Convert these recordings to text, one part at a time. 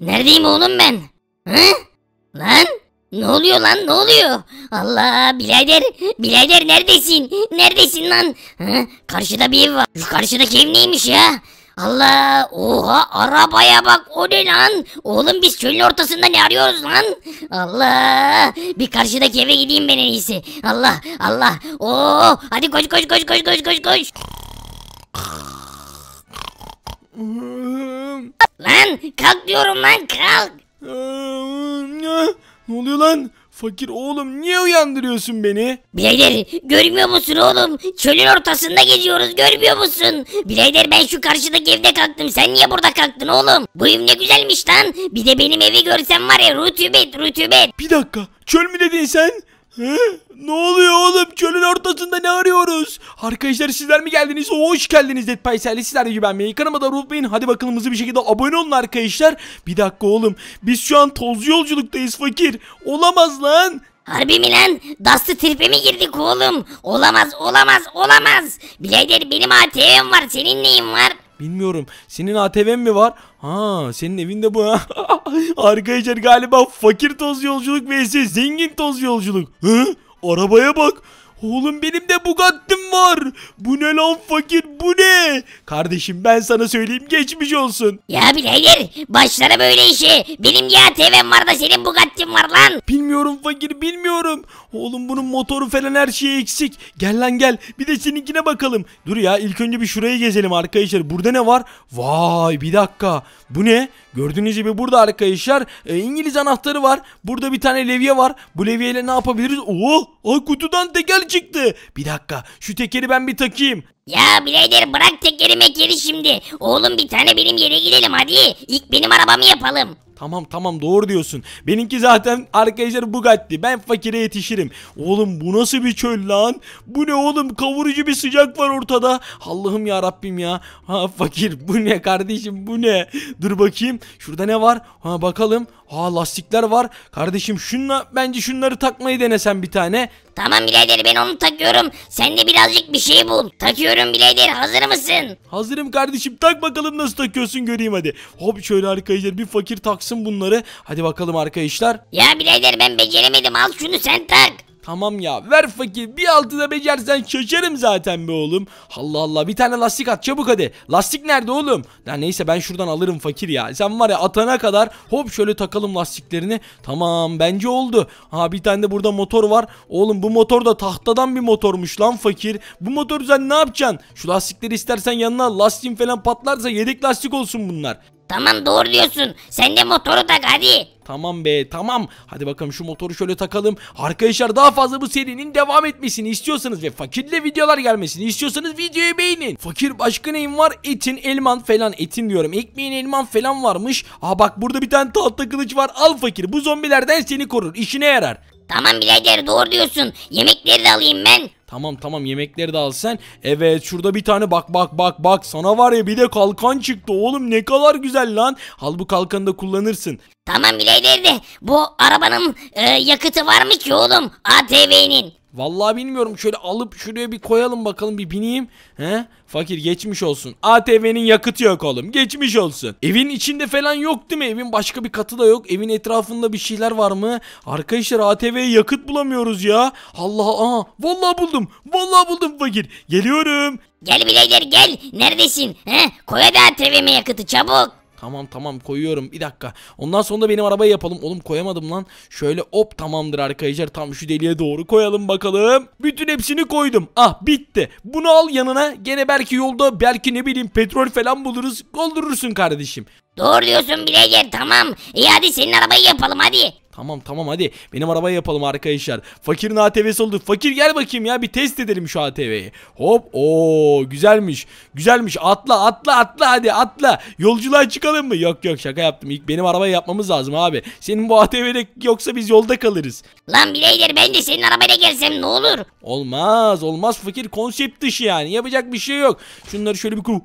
Neredeyim oğlum ben? Hı? Lan? Ne oluyor lan ne oluyor? Allah birader birader neredesin? Neredesin lan? Hı? Karşıda bir ev var. Şu karşıdaki ev neymiş ya? Allah oha arabaya bak o ne lan? Oğlum biz çölün ortasında ne arıyoruz lan? Allah bir karşıdaki eve gideyim ben en iyisi. Allah Allah oo hadi koş koş koş koş koş koş koş. Hmm. Lan kalk diyorum lan kalk. Ee, ne oluyor lan? Fakir oğlum niye uyandırıyorsun beni? Bileyder görmüyor musun oğlum? Çölün ortasında geziyoruz görmüyor musun? Bileyder ben şu karşıdaki evde kalktım sen niye burada kalktın oğlum? Bu ev ne güzelmiş lan. Bir de benim evi görsen var ya rutubet rutubet. Bir dakika çöl mü dedin sen? He? Ne oluyor oğlum? Çölün ortasında ne arıyoruz? Arkadaşlar sizler mi geldiniz? Hoş geldiniz Dead Paisel'li sizler gibi ben Meyi kanalıma unutmayın. Hadi bakalım hızlı bir şekilde abone olun arkadaşlar. Bir dakika oğlum. Biz şu an tozlu yolculuktayız fakir. Olamaz lan. Harbi mi lan? Dastı tripe mi girdik oğlum? Olamaz olamaz olamaz. Bilader benim ATV'm var senin neyin var? Bilmiyorum. Senin ATV'n mi var? Ha, senin evinde bu ha. Arkadaşlar galiba fakir toz yolculuk vs zengin toz yolculuk. Hı? Arabaya bak. Oğlum benim de Bugatti'm var. Bu ne lan fakir bu ne? Kardeşim ben sana söyleyeyim geçmiş olsun. Ya birader başlara böyle işi. Benim ya TV'm var da senin Bugatti'm var lan. Bilmiyorum fakir bilmiyorum. Oğlum bunun motoru falan her şeyi eksik. Gel lan gel bir de seninkine bakalım. Dur ya ilk önce bir şurayı gezelim arkadaşlar. Burada ne var? Vay bir dakika. Bu ne? Gördüğünüz gibi burada arkadaşlar e, İngiliz anahtarı var. Burada bir tane levye var. Bu levyeyle ne yapabiliriz? Oo, ay kutudan tekel çıktı. Bir dakika şu tekeri ben bir takayım. Ya birader bırak tekerime mekeri şimdi. Oğlum bir tane benim yere gidelim hadi. İlk benim arabamı yapalım. Tamam tamam doğru diyorsun. Benimki zaten arkadaşlar Bugatti. Ben fakire yetişirim. Oğlum bu nasıl bir çöl lan? Bu ne oğlum? Kavurucu bir sıcak var ortada. Allah'ım ya Rabbim ya. Ha fakir bu ne kardeşim bu ne? Dur bakayım. Şurada ne var? Ha bakalım. Ha lastikler var. Kardeşim şunla bence şunları takmayı denesen bir tane. Tamam birader ben onu takıyorum. Sen de birazcık bir şey bul. Takıyorum birader hazır mısın? Hazırım kardeşim tak bakalım nasıl takıyorsun göreyim hadi. Hop şöyle arkadaşlar bir fakir taksın bunları. Hadi bakalım arkadaşlar. Ya birader ben beceremedim al şunu sen tak. Tamam ya ver fakir bir altıda becersen şaşarım zaten be oğlum. Allah Allah bir tane lastik at çabuk hadi. Lastik nerede oğlum? Ya neyse ben şuradan alırım fakir ya. Sen var ya atana kadar hop şöyle takalım lastiklerini. Tamam bence oldu. Ha bir tane de burada motor var. Oğlum bu motor da tahtadan bir motormuş lan fakir. Bu motoru sen ne yapacaksın? Şu lastikleri istersen yanına lastiğin falan patlarsa yedek lastik olsun bunlar. Tamam doğru diyorsun. Sen de motoru tak hadi. Tamam be tamam. Hadi bakalım şu motoru şöyle takalım. Arkadaşlar daha fazla bu serinin devam etmesini istiyorsanız ve fakirle videolar gelmesini istiyorsanız videoyu beğenin. Fakir başka neyim var? Etin, elman falan. Etin diyorum. Ekmeğin elman falan varmış. Aa bak burada bir tane tahta kılıç var. Al fakir bu zombilerden seni korur. İşine yarar. Tamam birader doğru diyorsun. Yemekleri de alayım ben. Tamam tamam yemekleri de al sen. Evet şurada bir tane bak bak bak bak sana var ya bir de kalkan çıktı oğlum ne kadar güzel lan. Al bu kalkanı da kullanırsın. Tamam birader de bu arabanın e, yakıtı var mı ki oğlum ATV'nin? Vallahi bilmiyorum şöyle alıp şuraya bir koyalım bakalım bir bineyim. He? Fakir geçmiş olsun. ATV'nin yakıtı yok oğlum. Geçmiş olsun. Evin içinde falan yok değil mi? Evin başka bir katı da yok. Evin etrafında bir şeyler var mı? Arkadaşlar ATV'ye yakıt bulamıyoruz ya. Allah aa vallahi buldum. Vallahi buldum fakir. Geliyorum. Gel birader gel. Neredesin? He? Koy hadi ATV'me yakıtı çabuk. Tamam tamam koyuyorum bir dakika. Ondan sonra da benim arabayı yapalım. Oğlum koyamadım lan. Şöyle hop tamamdır arkadaşlar. Tam şu deliğe doğru koyalım bakalım. Bütün hepsini koydum. Ah bitti. Bunu al yanına. Gene belki yolda belki ne bileyim petrol falan buluruz. Doldurursun kardeşim. Doğru diyorsun Bilader tamam. İyi hadi senin arabayı yapalım hadi. Tamam tamam hadi benim arabayı yapalım arkadaşlar. Fakirin ATV'si oldu. Fakir gel bakayım ya bir test edelim şu ATV'yi. Hop o güzelmiş. Güzelmiş atla atla atla hadi atla. Yolculuğa çıkalım mı? Yok yok şaka yaptım. İlk benim arabayı yapmamız lazım abi. Senin bu ATV'de yoksa biz yolda kalırız. Lan bileydir ben de senin arabaya gelsem ne olur? Olmaz olmaz fakir konsept dışı yani yapacak bir şey yok. Şunları şöyle bir kur.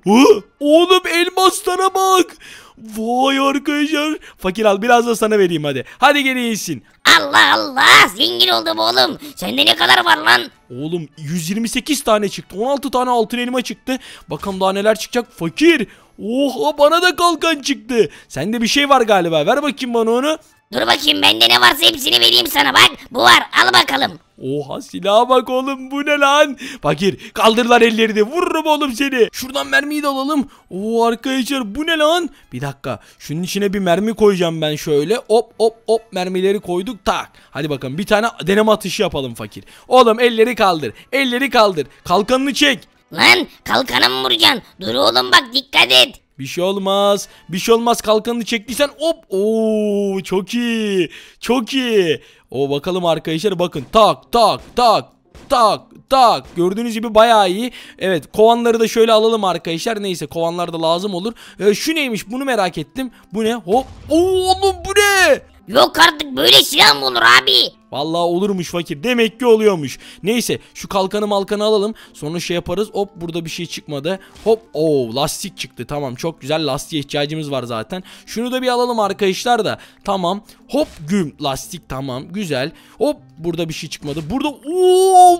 Oğlum elmaslara bak. Vay arkadaşlar. Fakir al biraz da sana vereyim hadi. Hadi gene iyisin. Allah Allah zengin oldum oğlum. Sende ne kadar var lan? Oğlum 128 tane çıktı. 16 tane altın elma çıktı. Bakalım daha neler çıkacak. Fakir. Oha bana da kalkan çıktı. Sende bir şey var galiba. Ver bakayım bana onu. Dur bakayım bende ne varsa hepsini vereyim sana bak. Bu var al bakalım. Oha silaha bak oğlum bu ne lan? Fakir kaldır lan ellerini vururum oğlum seni. Şuradan mermiyi de alalım. Oo arkadaşlar bu ne lan? Bir dakika şunun içine bir mermi koyacağım ben şöyle. Hop hop hop mermileri koyduk tak. Hadi bakalım bir tane deneme atışı yapalım fakir. Oğlum elleri kaldır elleri kaldır. Kalkanını çek. Lan kalkana mı vuracaksın? Dur oğlum bak dikkat et. Bir şey olmaz. Bir şey olmaz. Kalkanını çektiysen hop. Oo çok iyi. Çok iyi. O bakalım arkadaşlar bakın. Tak tak tak tak tak gördüğünüz gibi baya iyi evet kovanları da şöyle alalım arkadaşlar neyse kovanlar da lazım olur ee, şu neymiş bunu merak ettim bu ne hop Oo, oğlum bu ne Yok artık böyle silah mı olur abi Vallahi olurmuş fakir. Demek ki oluyormuş. Neyse şu kalkanı malkanı alalım. Sonra şey yaparız. Hop burada bir şey çıkmadı. Hop ooo lastik çıktı. Tamam çok güzel lastiğe ihtiyacımız var zaten. Şunu da bir alalım arkadaşlar da. Tamam. Hop güm lastik tamam güzel. Hop burada bir şey çıkmadı. Burada ooo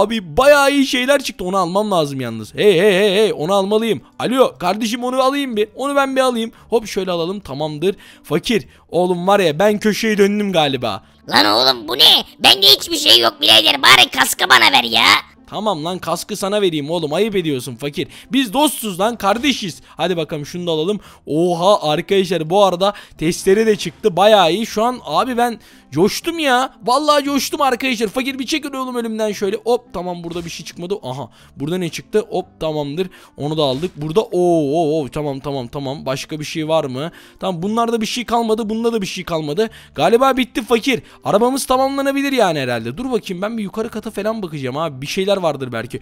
abi bayağı iyi şeyler çıktı. Onu almam lazım yalnız. Hey hey hey hey onu almalıyım. Alo kardeşim onu alayım bir. Onu ben bir alayım. Hop şöyle alalım tamamdır. Fakir Oğlum var ya ben köşeye döndüm galiba. Lan oğlum bu ne? Bende hiçbir şey yok birader bari kaskı bana ver ya. Tamam lan kaskı sana vereyim oğlum ayıp ediyorsun fakir. Biz dostuz lan kardeşiz. Hadi bakalım şunu da alalım. Oha arkadaşlar bu arada testleri de çıktı bayağı iyi. Şu an abi ben coştum ya. Vallahi coştum arkadaşlar. Fakir bir çekin oğlum ölümden şöyle. Hop tamam burada bir şey çıkmadı. Aha burada ne çıktı? Hop tamamdır. Onu da aldık. Burada ooo oo, oo tamam tamam tamam. Başka bir şey var mı? Tamam bunlarda bir şey kalmadı. Bunda da bir şey kalmadı. Galiba bitti fakir. Arabamız tamamlanabilir yani herhalde. Dur bakayım ben bir yukarı kata falan bakacağım abi. Bir şeyler vardır belki.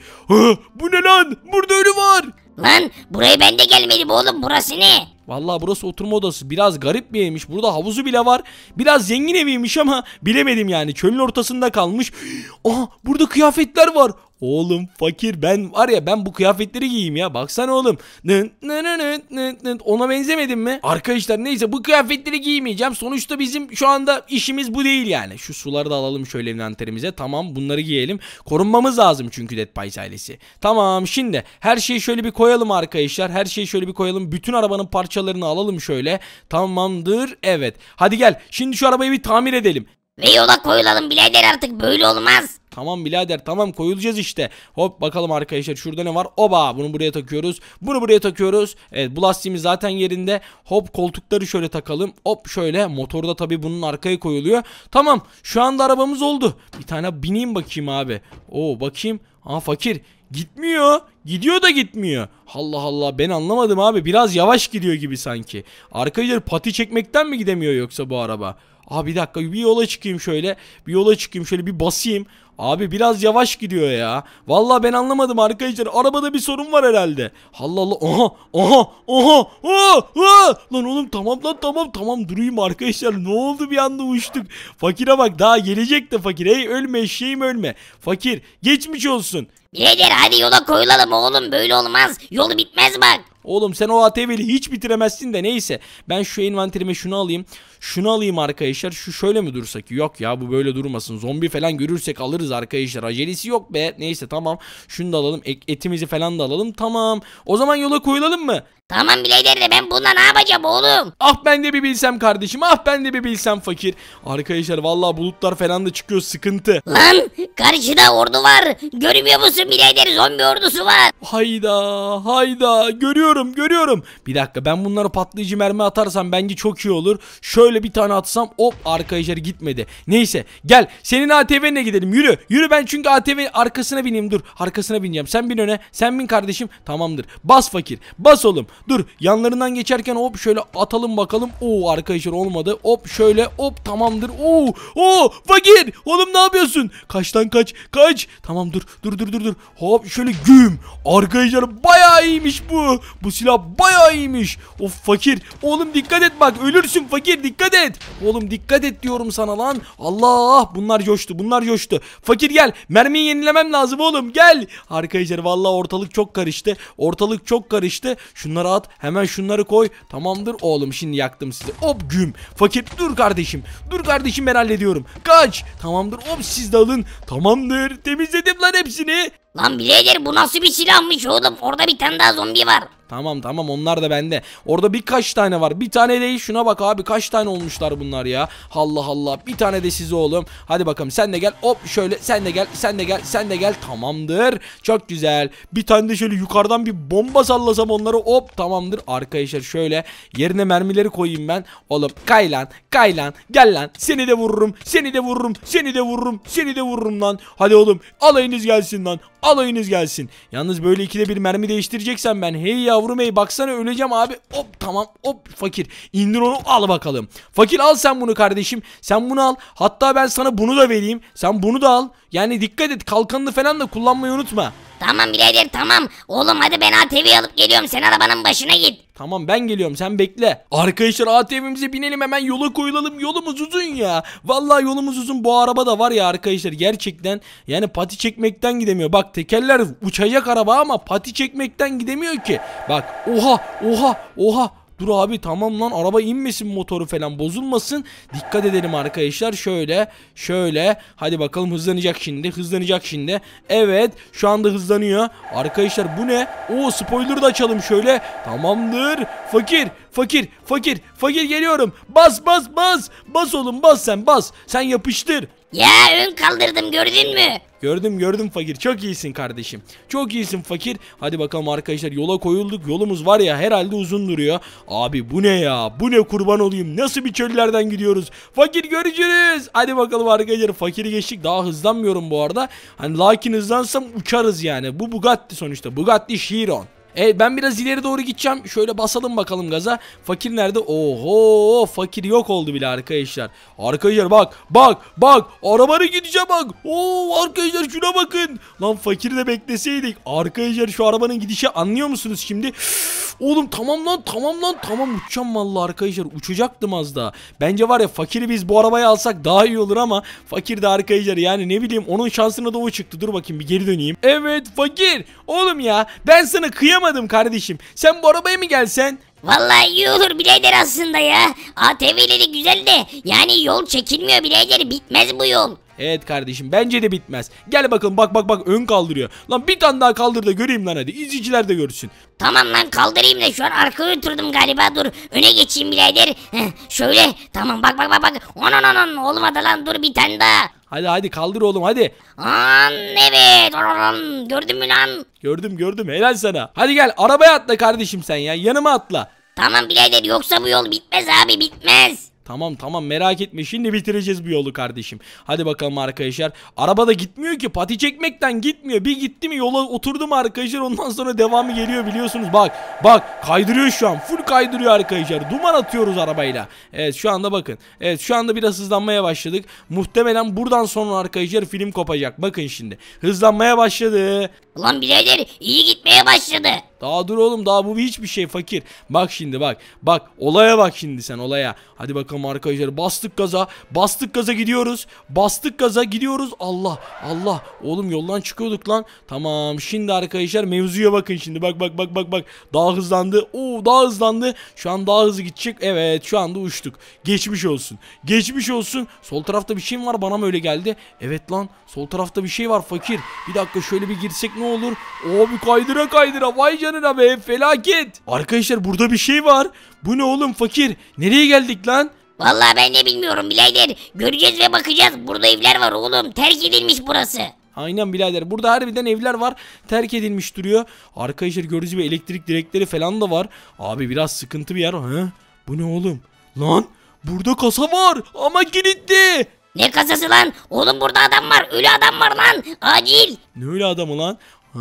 bu ne lan? Burada ölü var. Lan burayı ben de gelmedim oğlum burası ne? Vallahi burası oturma odası biraz garip bir evmiş. Burada havuzu bile var. Biraz zengin eviymiş ama bilemedim yani. Çölün ortasında kalmış. Aha burada kıyafetler var. Oğlum fakir ben var ya ben bu kıyafetleri giyeyim ya baksana oğlum. Nın, nın, nın, nın, nın. Ona benzemedin mi? Arkadaşlar neyse bu kıyafetleri giymeyeceğim. Sonuçta bizim şu anda işimiz bu değil yani. Şu suları da alalım şöyle envanterimize. Tamam bunları giyelim. Korunmamız lazım çünkü Dead Pies ailesi. Tamam şimdi her şeyi şöyle bir koy koyalım arkadaşlar. Her şeyi şöyle bir koyalım. Bütün arabanın parçalarını alalım şöyle. Tamamdır. Evet. Hadi gel. Şimdi şu arabayı bir tamir edelim. Ve yola koyulalım birader artık böyle olmaz. Tamam birader tamam koyulacağız işte. Hop bakalım arkadaşlar şurada ne var? Oba bunu buraya takıyoruz. Bunu buraya takıyoruz. Evet bu lastiğimiz zaten yerinde. Hop koltukları şöyle takalım. Hop şöyle Motor da tabii bunun arkaya koyuluyor. Tamam şu anda arabamız oldu. Bir tane bineyim bakayım abi. Oo bakayım. Aa fakir Gitmiyor. Gidiyor da gitmiyor. Allah Allah ben anlamadım abi. Biraz yavaş gidiyor gibi sanki. Arkadaşlar pati çekmekten mi gidemiyor yoksa bu araba? Aa bir dakika bir yola çıkayım şöyle. Bir yola çıkayım şöyle bir basayım. Abi biraz yavaş gidiyor ya. Valla ben anlamadım arkadaşlar. Arabada bir sorun var herhalde. Allah Allah. Oha. Oha. Oha. Oha. Lan oğlum tamam lan tamam. Tamam durayım arkadaşlar. Ne oldu bir anda uçtuk. Fakire bak daha gelecek de fakir. Hey ölme eşeğim ölme. Fakir geçmiş olsun. Birader hadi yola koyulalım oğlum böyle olmaz. Yolu bitmez bak. Oğlum sen o ATV'li hiç bitiremezsin de neyse. Ben şu envanterime şunu alayım. Şunu alayım arkadaşlar. Şu şöyle mi dursak? Yok ya bu böyle durmasın. Zombi falan görürsek alırız arkadaşlar. Acelesi yok be. Neyse tamam. Şunu da alalım. E, etimizi falan da alalım. Tamam. O zaman yola koyulalım mı? Tamam bileyleri de ben bundan ne yapacağım oğlum? Ah ben de bir bilsem kardeşim ah ben de bir bilsem fakir. Arkadaşlar vallahi bulutlar falan da çıkıyor sıkıntı. Lan karşıda ordu var. Görmüyor musun bileyleri zombi ordusu var. Hayda hayda görüyorum görüyorum görüyorum. Bir dakika ben bunları patlayıcı mermi atarsam bence çok iyi olur. Şöyle bir tane atsam hop arkadaşlar gitmedi. Neyse gel senin ATV'ne gidelim yürü. Yürü ben çünkü ATV arkasına bineyim dur. Arkasına bineceğim sen bin öne sen bin kardeşim tamamdır. Bas fakir bas oğlum. Dur yanlarından geçerken hop şöyle atalım bakalım. Oo arkadaşlar olmadı. Hop şöyle hop tamamdır. Oo oo fakir oğlum ne yapıyorsun? Kaçtan kaç kaç. Tamam dur dur dur dur dur. Hop şöyle güm. Arkadaşlar bayağı iyiymiş bu. Bu bu silah baya iyiymiş. Of fakir. Oğlum dikkat et bak ölürsün fakir dikkat et. Oğlum dikkat et diyorum sana lan. Allah bunlar coştu bunlar coştu. Fakir gel mermiyi yenilemem lazım oğlum gel. Arkadaşlar vallahi ortalık çok karıştı. Ortalık çok karıştı. Şunları at hemen şunları koy. Tamamdır oğlum şimdi yaktım sizi. Hop güm. Fakir dur kardeşim. Dur kardeşim ben hallediyorum. Kaç. Tamamdır hop siz de alın. Tamamdır temizledim lan hepsini. Lan birader bu nasıl bir silahmış oğlum? Orada bir tane daha zombi var. Tamam tamam onlar da bende. Orada birkaç tane var. Bir tane değil şuna bak abi kaç tane olmuşlar bunlar ya. Allah Allah bir tane de size oğlum. Hadi bakalım sen de gel hop şöyle sen de gel sen de gel sen de gel tamamdır. Çok güzel. Bir tane de şöyle yukarıdan bir bomba sallasam onları hop tamamdır. Arkadaşlar şöyle yerine mermileri koyayım ben. Oğlum kay lan kay lan gel lan seni de vururum seni de vururum seni de vururum seni de vururum lan. Hadi oğlum alayınız gelsin lan. Alayınız gelsin. Yalnız böyle ikide bir mermi değiştireceksen ben. Hey yavrum hey baksana öleceğim abi. Hop tamam hop fakir. indir onu al bakalım. Fakir al sen bunu kardeşim. Sen bunu al. Hatta ben sana bunu da vereyim. Sen bunu da al. Yani dikkat et kalkanını falan da kullanmayı unutma. Tamam birader tamam. Oğlum hadi ben ATV'yi alıp geliyorum. Sen arabanın başına git. Tamam ben geliyorum sen bekle. Arkadaşlar ATV'mize binelim hemen yola koyulalım. Yolumuz uzun ya. Vallahi yolumuz uzun bu araba da var ya arkadaşlar gerçekten yani pati çekmekten gidemiyor. Bak tekerler uçacak araba ama pati çekmekten gidemiyor ki. Bak oha oha oha Dur abi tamam lan araba inmesin motoru falan bozulmasın. Dikkat edelim arkadaşlar. Şöyle şöyle. Hadi bakalım hızlanacak şimdi. Hızlanacak şimdi. Evet şu anda hızlanıyor. Arkadaşlar bu ne? Oo spoiler da açalım şöyle. Tamamdır. Fakir fakir fakir fakir geliyorum. Bas bas bas. Bas oğlum bas sen bas. Sen yapıştır. Ya ön kaldırdım gördün mü? Gördüm gördüm fakir. Çok iyisin kardeşim. Çok iyisin fakir. Hadi bakalım arkadaşlar yola koyulduk. Yolumuz var ya herhalde uzun duruyor. Abi bu ne ya? Bu ne kurban olayım? Nasıl bir çöllerden gidiyoruz? Fakir görüşürüz. Hadi bakalım arkadaşlar. Fakiri geçtik. Daha hızlanmıyorum bu arada. Hani lakin hızlansam uçarız yani. Bu Bugatti sonuçta. Bugatti Chiron. Evet ben biraz ileri doğru gideceğim. Şöyle basalım bakalım gaza. Fakir nerede? Oho fakir yok oldu bile arkadaşlar. Arkadaşlar bak bak bak Arabaya gideceğim bak. Oo arkadaşlar şuna bakın. Lan fakiri de bekleseydik. Arkadaşlar şu arabanın gidişi anlıyor musunuz şimdi? Oğlum tamam lan tamam lan tamam uçacağım vallahi arkadaşlar uçacaktım az daha. Bence var ya fakiri biz bu arabayı alsak daha iyi olur ama fakir de arkadaşlar yani ne bileyim onun şansına da o çıktı. Dur bakayım bir geri döneyim. Evet fakir. Oğlum ya ben sana kıyamadım anlayamadım kardeşim. Sen bu arabaya mı gelsen? Vallahi iyi olur birader aslında ya. ATV'leri güzel de yani yol çekilmiyor birader bitmez bu yol. Evet kardeşim bence de bitmez. Gel bakalım bak bak bak ön kaldırıyor. Lan bir tane daha kaldır da göreyim lan hadi. İzleyiciler de görsün. Tamam lan kaldırayım da şu an arkaya oturdum galiba dur. Öne geçeyim birader. Heh, şöyle tamam bak bak bak bak. Onon onon olmadı lan dur bir tane daha. Hadi hadi kaldır oğlum hadi. Am evet. Am, gördün mü lan? Gördüm gördüm helal sana. Hadi gel arabaya atla kardeşim sen ya yanıma atla. Tamam birader yoksa bu yol bitmez abi bitmez. Tamam tamam merak etme şimdi bitireceğiz bu yolu kardeşim. Hadi bakalım arkadaşlar. Araba da gitmiyor ki pati çekmekten gitmiyor. Bir gitti mi yola oturdum arkadaşlar ondan sonra devamı geliyor biliyorsunuz. Bak bak kaydırıyor şu an full kaydırıyor arkadaşlar. Duman atıyoruz arabayla. Evet şu anda bakın. Evet şu anda biraz hızlanmaya başladık. Muhtemelen buradan sonra arkadaşlar film kopacak. Bakın şimdi hızlanmaya başladı. Ulan birader iyi gitmeye başladı. Daha dur oğlum daha bu hiçbir şey fakir. Bak şimdi bak. Bak olaya bak şimdi sen olaya. Hadi bakalım arkadaşlar bastık gaza. Bastık gaza gidiyoruz. Bastık gaza gidiyoruz. Allah Allah. Oğlum yoldan çıkıyorduk lan. Tamam şimdi arkadaşlar mevzuya bakın şimdi. Bak bak bak bak bak. Daha hızlandı. Oo daha hızlandı. Şu an daha hızlı gidecek. Evet şu anda uçtuk. Geçmiş olsun. Geçmiş olsun. Sol tarafta bir şey mi var? Bana mı öyle geldi? Evet lan. Sol tarafta bir şey var fakir. Bir dakika şöyle bir girsek ne olur? Oo bir kaydıra kaydıra. Vay canına canına be felaket. Arkadaşlar burada bir şey var. Bu ne oğlum fakir? Nereye geldik lan? Vallahi ben de bilmiyorum birader. Göreceğiz ve bakacağız. Burada evler var oğlum. Terk edilmiş burası. Aynen birader. Burada harbiden evler var. Terk edilmiş duruyor. Arkadaşlar gördüğünüz gibi elektrik direkleri falan da var. Abi biraz sıkıntı bir yer. Ha? Bu ne oğlum? Lan burada kasa var ama kilitli. Ne kasası lan? Oğlum burada adam var. Ölü adam var lan. Acil. Ne ölü adamı lan? Ha?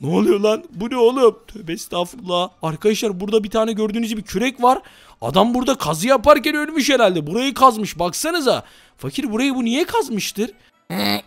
Ne oluyor lan? Bu ne oğlum? Tövbe estağfurullah. Arkadaşlar burada bir tane gördüğünüz gibi kürek var. Adam burada kazı yaparken ölmüş herhalde. Burayı kazmış baksanıza. Fakir burayı bu niye kazmıştır?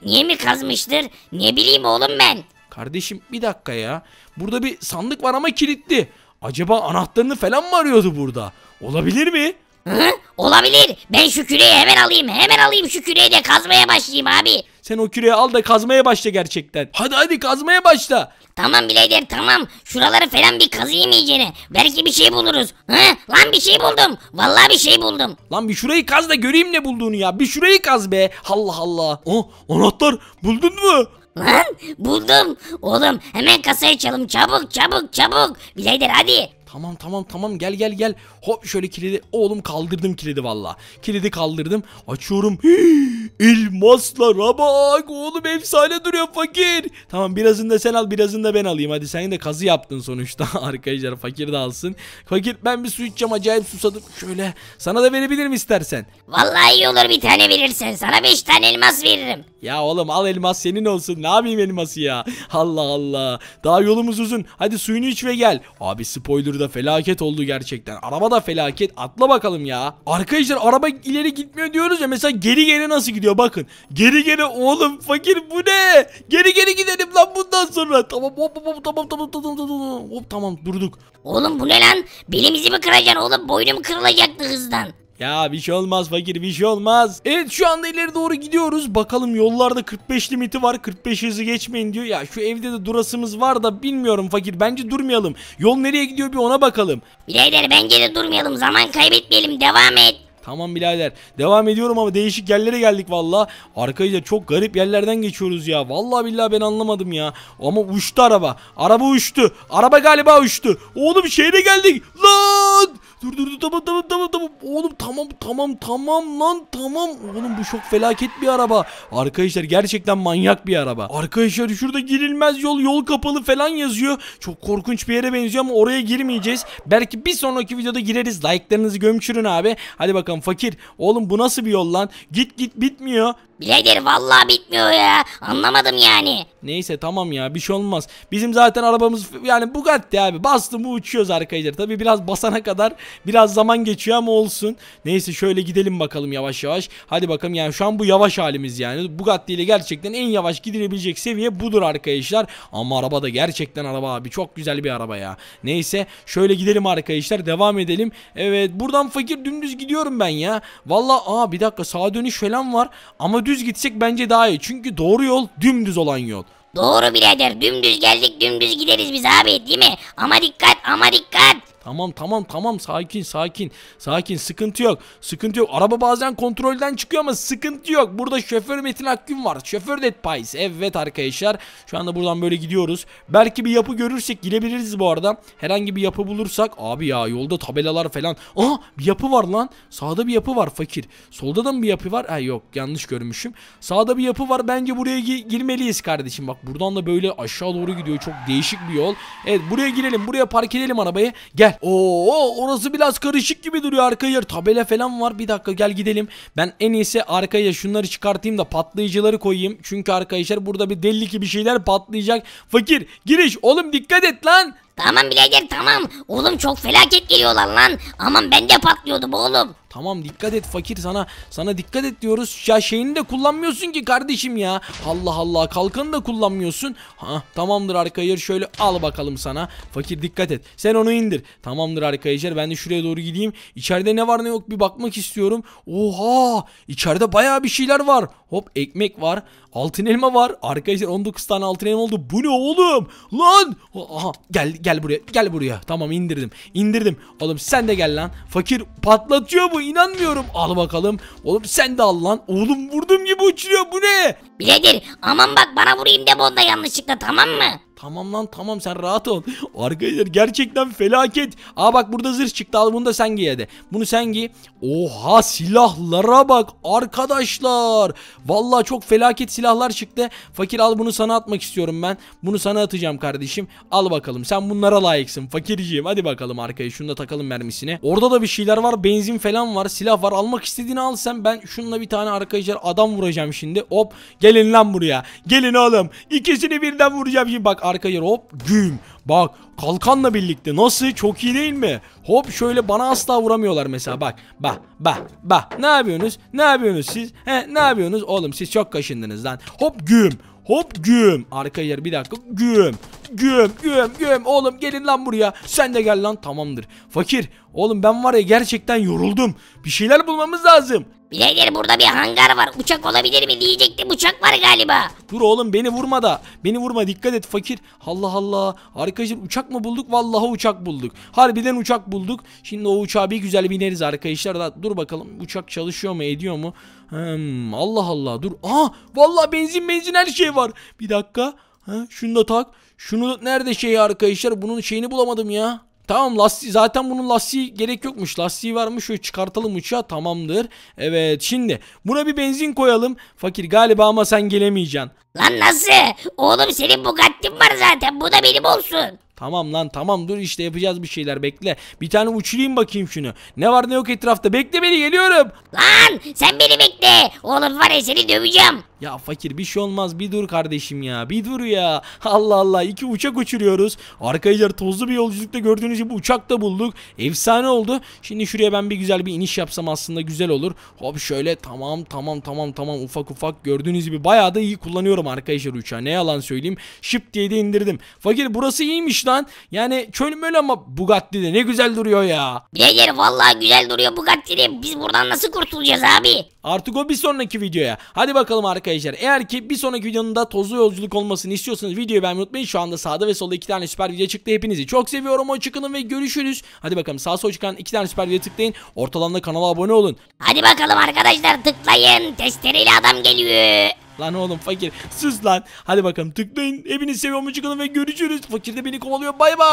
niye mi kazmıştır? Ne bileyim oğlum ben. Kardeşim bir dakika ya. Burada bir sandık var ama kilitli. Acaba anahtarını falan mı arıyordu burada? Olabilir mi? Hı, olabilir. Ben şu küreği hemen alayım. Hemen alayım şu küreği de kazmaya başlayayım abi. Sen o küreği al da kazmaya başla gerçekten. Hadi hadi kazmaya başla. Tamam bileydir tamam. Şuraları falan bir kazıyım iyicene. Belki bir şey buluruz. Hı? Lan bir şey buldum. Vallahi bir şey buldum. Lan bir şurayı kaz da göreyim ne bulduğunu ya. Bir şurayı kaz be. Allah Allah. Oh anahtar buldun mu? Lan buldum. Oğlum hemen kasayı çalalım çabuk çabuk çabuk. Bileydir hadi. Tamam tamam tamam gel gel gel. Hop şöyle kilidi. Oğlum kaldırdım kilidi valla. Kilidi kaldırdım. Açıyorum. Hii, elmaslara bak. Oğlum efsane duruyor fakir. Tamam birazını da sen al birazını da ben alayım. Hadi sen de kazı yaptın sonuçta. Arkadaşlar fakir de alsın. Fakir ben bir su içeceğim acayip susadım. Şöyle sana da verebilirim istersen. Vallahi iyi olur bir tane verirsen. Sana beş tane elmas veririm. Ya oğlum al elmas senin olsun. Ne yapayım elması ya. Allah Allah. Daha yolumuz uzun. Hadi suyunu iç ve gel. Abi spoiler da felaket oldu gerçekten. Araba da felaket. Atla bakalım ya. Arkadaşlar araba ileri gitmiyor diyoruz ya. Mesela geri geri nasıl gidiyor bakın. Geri geri oğlum fakir bu ne? Geri geri gidelim lan bundan sonra. Tamam hop hop tamam tamam tamam tamam. Hop tamam durduk. Oğlum bu ne lan? Belimizi mi kıracaksın oğlum? Boynum kırılacaktı hızdan. Ya bir şey olmaz fakir bir şey olmaz. Evet şu anda ileri doğru gidiyoruz. Bakalım yollarda 45 limiti var. 45 hızı geçmeyin diyor. Ya şu evde de durasımız var da bilmiyorum fakir. Bence durmayalım. Yol nereye gidiyor bir ona bakalım. Birader bence de durmayalım. Zaman kaybetmeyelim. Devam et. Tamam birader. Devam ediyorum ama değişik yerlere geldik valla. Arkadaşlar çok garip yerlerden geçiyoruz ya. Valla billahi ben anlamadım ya. Ama uçtu araba. Araba uçtu. Araba galiba uçtu. Oğlum şehre geldik. Lan! Dur dur dur tamam tamam tamam tamam. Oğlum tamam tamam tamam lan tamam. Oğlum bu çok felaket bir araba. Arkadaşlar gerçekten manyak bir araba. Arkadaşlar şurada girilmez yol yol kapalı falan yazıyor. Çok korkunç bir yere benziyor ama oraya girmeyeceğiz. Belki bir sonraki videoda gireriz. Like'larınızı gömçürün abi. Hadi bakalım fakir. Oğlum bu nasıl bir yol lan? Git git bitmiyor. Bilader vallahi bitmiyor ya. Anlamadım yani. Neyse tamam ya bir şey olmaz. Bizim zaten arabamız yani Bugatti abi. Bastı mı uçuyoruz arkadaşlar. Tabi biraz basana kadar biraz zaman geçiyor ama olsun. Neyse şöyle gidelim bakalım yavaş yavaş. Hadi bakalım yani şu an bu yavaş halimiz yani. Bugatti ile gerçekten en yavaş gidilebilecek seviye budur arkadaşlar. Ama araba da gerçekten araba abi. Çok güzel bir araba ya. Neyse şöyle gidelim arkadaşlar. Devam edelim. Evet buradan fakir dümdüz gidiyorum ben ya. Valla aa bir dakika sağa dönüş falan var. Ama düz düz gidecek bence daha iyi. Çünkü doğru yol dümdüz olan yol. Doğru birader dümdüz geldik dümdüz gideriz biz abi değil mi? Ama dikkat ama dikkat. Tamam tamam tamam sakin sakin sakin sıkıntı yok sıkıntı yok araba bazen kontrolden çıkıyor ama sıkıntı yok burada şoför Metin Akgün var şoför de Pais evet arkadaşlar şu anda buradan böyle gidiyoruz belki bir yapı görürsek girebiliriz bu arada herhangi bir yapı bulursak abi ya yolda tabelalar falan aha bir yapı var lan sağda bir yapı var fakir solda da mı bir yapı var ha yok yanlış görmüşüm sağda bir yapı var bence buraya gi girmeliyiz kardeşim bak buradan da böyle aşağı doğru gidiyor çok değişik bir yol evet buraya girelim buraya park edelim arabayı gel be. Oo orası biraz karışık gibi duruyor arka yer. Tabela falan var. Bir dakika gel gidelim. Ben en iyisi arkaya şunları çıkartayım da patlayıcıları koyayım. Çünkü arkadaşlar burada bir deli bir şeyler patlayacak. Fakir giriş oğlum dikkat et lan. Tamam birader tamam. Oğlum çok felaket geliyorlar lan. Aman ben de patlıyordum oğlum. Tamam dikkat et fakir sana sana dikkat et diyoruz. Ya şeyini de kullanmıyorsun ki kardeşim ya. Allah Allah kalkanı da kullanmıyorsun. Ha tamamdır arkayır şöyle al bakalım sana. Fakir dikkat et. Sen onu indir. Tamamdır arkayır ben de şuraya doğru gideyim. İçeride ne var ne yok bir bakmak istiyorum. Oha içeride baya bir şeyler var. Hop ekmek var. Altın elma var. Arkadaşlar 19 tane altın elma oldu. Bu ne oğlum? Lan! Aha gel gel buraya. Gel buraya. Tamam indirdim. İndirdim. Oğlum sen de gel lan. Fakir patlatıyor bu. inanmıyorum. Al bakalım. Oğlum sen de al lan. Oğlum vurdum gibi uçuyor. Bu ne? Biledir. Aman bak bana vurayım de bonda yanlışlıkla tamam mı? Tamam lan tamam sen rahat ol. Arkadaşlar gerçekten felaket. Aa bak burada zırh çıktı al bunu da sen giy hadi. Bunu sen giy. Oha silahlara bak arkadaşlar. Valla çok felaket silahlar çıktı. Fakir al bunu sana atmak istiyorum ben. Bunu sana atacağım kardeşim. Al bakalım sen bunlara layıksın fakirciğim. Hadi bakalım arkaya şunu da takalım mermisine. Orada da bir şeyler var benzin falan var silah var. Almak istediğini al sen ben şununla bir tane arkadaşlar adam vuracağım şimdi. Hop gelin lan buraya. Gelin oğlum. ikisini birden vuracağım şimdi bak harika yer. Hop güm. Bak kalkanla birlikte nasıl çok iyi değil mi? Hop şöyle bana asla vuramıyorlar mesela bak. Bak bak bak ne yapıyorsunuz? Ne yapıyorsunuz siz? He ne yapıyorsunuz? Oğlum siz çok kaşındınız lan. Hop güm. Hop güm. Arka yer bir dakika. Güm. Güm güm güm. Oğlum gelin lan buraya. Sen de gel lan. Tamamdır. Fakir. Oğlum ben var ya gerçekten yoruldum. Bir şeyler bulmamız lazım. Birader burada bir hangar var. Uçak olabilir mi diyecektim. Uçak var galiba. Dur oğlum beni vurma da. Beni vurma dikkat et fakir. Allah Allah. arkadaşım uçak mı bulduk? Vallahi uçak bulduk. Harbiden uçak bulduk. Şimdi o uçağa bir güzel bineriz arkadaşlar. Da, dur bakalım uçak çalışıyor mu ediyor mu? Hmm, Allah Allah dur. Aa vallahi benzin benzin her şey var. Bir dakika. Ha, şunu da tak. Şunu nerede şey arkadaşlar? Bunun şeyini bulamadım ya. Tamam lastiği zaten bunun lastiği gerek yokmuş. Lastiği varmış şöyle çıkartalım uçağa tamamdır. Evet şimdi buna bir benzin koyalım. Fakir galiba ama sen gelemeyeceksin. Lan nasıl? Oğlum senin Bugatti'm var zaten bu da benim olsun. Tamam lan tamam dur işte yapacağız bir şeyler bekle. Bir tane uçurayım bakayım şunu. Ne var ne yok etrafta bekle beni geliyorum. Lan sen beni bekle. Oğlum var ya seni döveceğim. Ya fakir bir şey olmaz bir dur kardeşim ya bir dur ya Allah Allah iki uçak uçuruyoruz arkadaşlar tozlu bir yolculukta gördüğünüz gibi uçak da bulduk efsane oldu şimdi şuraya ben bir güzel bir iniş yapsam aslında güzel olur hop şöyle tamam tamam tamam tamam ufak ufak gördüğünüz gibi bayağı da iyi kullanıyorum arkadaşlar uçağı ne yalan söyleyeyim şıp diye de indirdim fakir burası iyiymiş lan bakıyorsan yani çölüm öyle ama Bugatti de ne güzel duruyor ya. Birader vallahi güzel duruyor Bugatti de biz buradan nasıl kurtulacağız abi? Artık o bir sonraki videoya. Hadi bakalım arkadaşlar. Eğer ki bir sonraki videonun da tozlu yolculuk olmasını istiyorsanız videoyu beğenmeyi unutmayın. Şu anda sağda ve solda iki tane süper video çıktı. Hepinizi çok seviyorum. Hoşçakalın ve görüşürüz. Hadi bakalım sağ sol çıkan iki tane süper video tıklayın. Ortalamda kanala abone olun. Hadi bakalım arkadaşlar tıklayın. Testereyle adam geliyor. Lan oğlum fakir sus lan. Hadi bakalım tıklayın. Hepinizi seviyorum. Çıkalım ve görüşürüz. Fakir de beni kovalıyor. Bay bay.